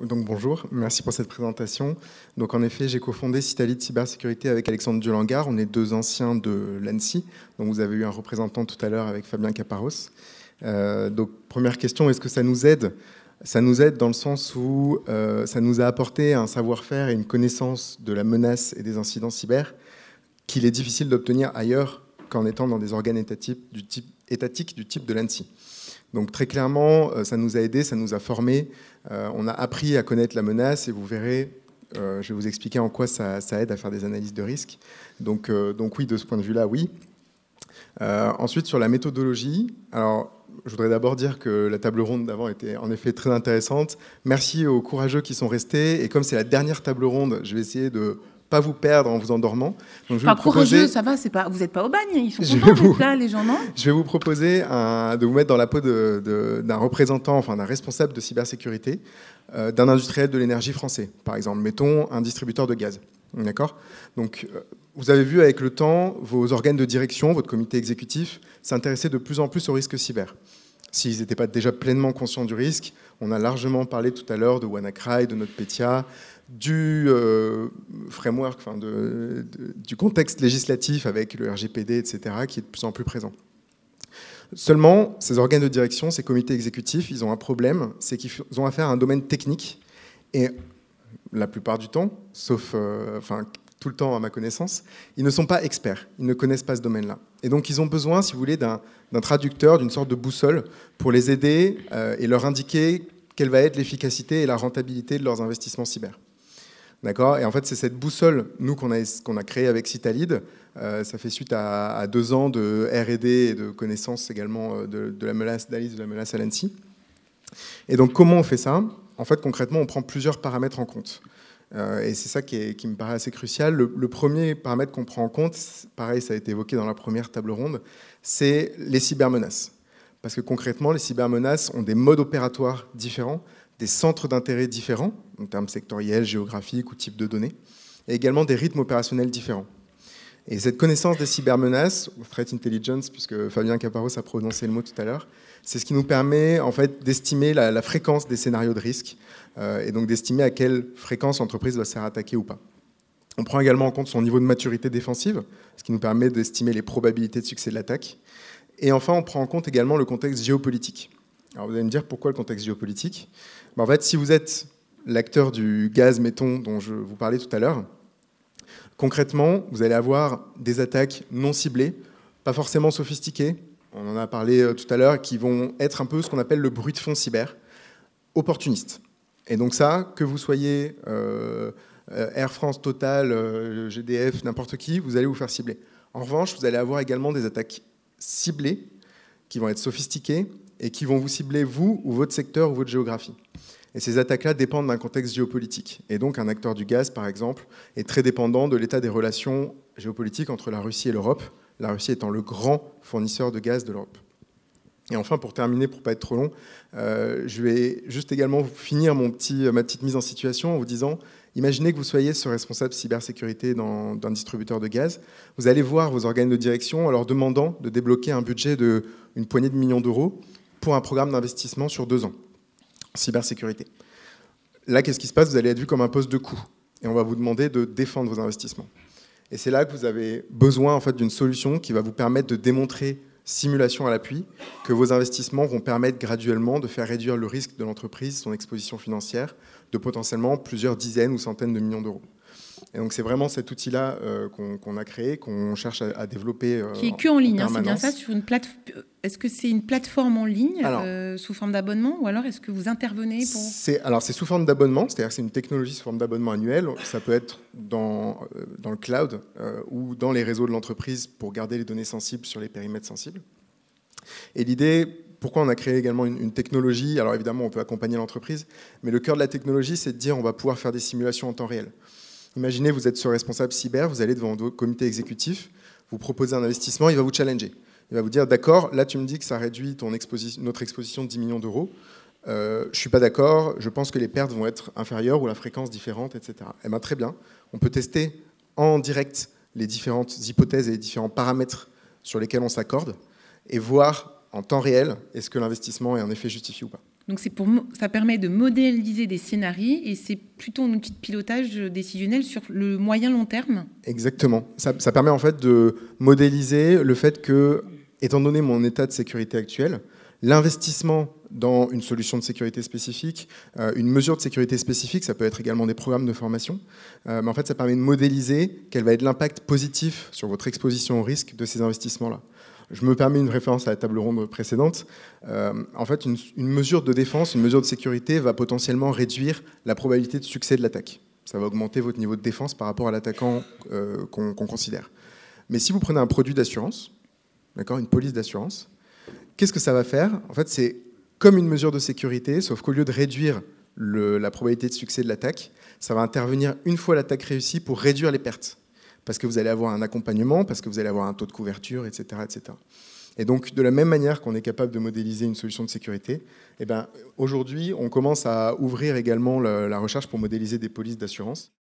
Donc bonjour, merci pour cette présentation. Donc en effet, j'ai cofondé de Cybersécurité avec Alexandre Dulangar. On est deux anciens de l'ANSI, dont vous avez eu un représentant tout à l'heure avec Fabien Caparros. Euh, donc première question, est-ce que ça nous aide Ça nous aide dans le sens où euh, ça nous a apporté un savoir-faire et une connaissance de la menace et des incidents cyber qu'il est difficile d'obtenir ailleurs qu'en étant dans des organes étatiques du type étatique du type de l'ANSI. Donc très clairement, euh, ça nous a aidés, ça nous a formés, euh, on a appris à connaître la menace et vous verrez, euh, je vais vous expliquer en quoi ça, aide à faire des analyses de risque. Donc, donc oui, de ce point de vue-là, oui. ensuite, sur la méthodologie, alors je voudrais d'abord dire que la table ronde d'avant était en effet très intéressante. Merci aux courageux qui sont restés. Et comme c'est la dernière table ronde, je vais essayer de pas vous perdre en vous endormant. Donc, je ça va, c'est pas... vous n'êtes pas au bagne, ils sont contents vous... là, les gens, non Je vais vous proposer de vous mettre dans la peau d'un représentant, enfin d'un responsable de cybersécurité, euh, d'un industriel de l'énergie français, par exemple, mettons un distributeur de gaz. D'accord Donc, euh, vous avez vu avec le temps, vos organes de direction, votre comité exécutif, s'intéresser de plus en plus aux risque cyber. S'ils n'étaient pas déjà pleinement conscients du risque, on a largement parlé tout à l'heure de WannaCry, de NotPetya, du euh, framework, enfin de, du contexte législatif avec le RGPD, etc., qui est de plus en plus présent. Seulement, ces organes de direction, ces comités exécutifs, ils ont un problème, c'est qu'ils ont affaire à un domaine technique, et la plupart du temps, sauf, euh, enfin, tout le temps à ma connaissance, ils ne sont pas experts, ils ne connaissent pas ce domaine-là. Et donc ils ont besoin, si vous voulez, d'un traducteur, d'une sorte de boussole pour les aider euh, et leur indiquer quelle va être l'efficacité et la rentabilité de leurs investissements cyber. D'accord Et en fait, c'est cette boussole, nous, qu'on a, créée avec Citalide. Euh, ça fait suite à, deux ans de RD et de connaissances également euh, de, de la menace d'Alice, de la menace à l'ANSI. Et donc, comment on fait ça En fait, concrètement, on prend plusieurs paramètres en compte. Euh, et c'est ça qui, me paraît assez crucial. le premier paramètre qu'on prend en compte, pareil, ça a été évoqué dans la première table ronde, c'est les cybermenaces. Parce que concrètement, les cybermenaces ont des modes opératoires différents des centres d'intérêt différents, en termes sectoriels, géographiques ou type de données, et également des rythmes opérationnels différents. Et cette connaissance des cybermenaces, ou threat intelligence, puisque Fabien Caparros a prononcé le mot tout à l'heure, c'est ce qui nous permet en fait d'estimer la, fréquence des scénarios de risque euh, et donc d'estimer à quelle fréquence l'entreprise doit se faire attaquer ou pas. On prend également en compte son niveau de maturité défensive, ce qui nous permet d'estimer les probabilités de succès de l'attaque. Et enfin, on prend en compte également le contexte géopolitique. Alors vous allez me dire pourquoi le contexte géopolitique ben, En fait, si vous êtes l'acteur du gaz, mettons, dont je vous parlais tout à l'heure, concrètement, vous allez avoir des attaques non ciblées, pas forcément sophistiquées, on en a parlé euh, tout à l'heure, qui vont être un peu ce qu'on appelle le bruit de fond cyber, opportuniste. Et donc ça, que vous soyez euh, Air France, Total, euh, GDF, n'importe qui, vous allez vous faire cibler. En revanche, vous allez avoir également des attaques ciblées qui vont être sophistiquées et qui vont vous cibler vous ou votre secteur ou votre géographie. Et ces attaques-là dépendent d'un contexte géopolitique. Et donc un acteur du gaz, par exemple, est très dépendant de l'état des relations géopolitiques entre la Russie et l'Europe, la Russie étant le grand fournisseur de gaz de l'Europe. Et enfin, pour terminer, pour ne pas être trop long, euh, je vais juste également finir mon petit, ma petite mise en situation en vous disant, imaginez que vous soyez ce responsable cybersécurité d'un distributeur de gaz. Vous allez voir vos organes de direction en leur demandant de débloquer un budget d'une poignée de millions d'euros pour un programme d'investissement sur deux ans, cybersécurité. Là, qu'est-ce qui se passe Vous allez être vu comme un poste de coût, et on va vous demander de défendre vos investissements. Et c'est là que vous avez besoin en fait, d'une solution qui va vous permettre de démontrer, simulation à l'appui, que vos investissements vont permettre graduellement de faire réduire le risque de l'entreprise, son exposition financière, de potentiellement plusieurs dizaines ou centaines de millions d'euros. Et donc c'est vraiment cet outil-là euh, qu'on a créé, qu'on cherche à, développer. Euh, qui est que en ligne, hein, c'est bien ça une Est-ce que c'est une plateforme en ligne euh, sous forme d'abonnement ou alors est-ce que vous intervenez pour... Alors c'est sous forme d'abonnement, c'est-à-dire c'est une technologie sous forme d'abonnement annuel. Ça peut être dans, dans le cloud ou dans les réseaux de l'entreprise pour garder les données sensibles sur les périmètres sensibles. Et l'idée, pourquoi on a créé également une, une technologie Alors évidemment, on peut accompagner l'entreprise, mais le cœur de la technologie, c'est de dire on va pouvoir faire des simulations en temps réel. Imaginez, vous êtes ce responsable cyber, vous allez devant votre comité exécutif, vous proposez un investissement, il va vous challenger. Il va vous dire, d'accord, là tu me dis que ça réduit notre exposition de 10 millions d'euros. Euh, je ne suis pas d'accord, je pense que les pertes vont être inférieures ou la fréquence différente, etc. Eh bien, très bien, on peut tester en direct les différentes hypothèses et les différents paramètres sur lesquels on s'accorde et voir en temps réel est-ce que l'investissement est un effet justifié ou pas. Donc c'est pour, ça permet de modéliser des scénarios et c'est plutôt un outil de pilotage décisionnel sur le moyen long terme. Exactement. Ça, permet en fait de modéliser le fait que, étant donné mon état de sécurité actuel, l'investissement dans une solution de sécurité spécifique, euh, une mesure de sécurité spécifique, ça peut être également des programmes de formation, euh, mais en fait ça permet de modéliser quel va être l'impact positif sur votre exposition au risque de ces investissements-là. Je me permets une référence à la table ronde précédente. Euh, en fait, une, mesure de défense, une mesure de sécurité va potentiellement réduire la probabilité de succès de l'attaque. Ça va augmenter votre niveau de défense par rapport à l'attaquant euh, qu'on considère. Mais si vous prenez un produit d'assurance, d'accord, une police d'assurance, qu'est-ce que ça va faire En fait, c'est comme une mesure de sécurité, sauf qu'au lieu de réduire la probabilité de succès de l'attaque, ça va intervenir une fois l'attaque réussie pour réduire les pertes parce que vous allez avoir un accompagnement, parce que vous allez avoir un taux de couverture, etc. Et donc, de la même manière qu'on est capable de modéliser une solution de sécurité, eh ben, aujourd'hui, on commence à ouvrir également la recherche pour modéliser des polices d'assurance.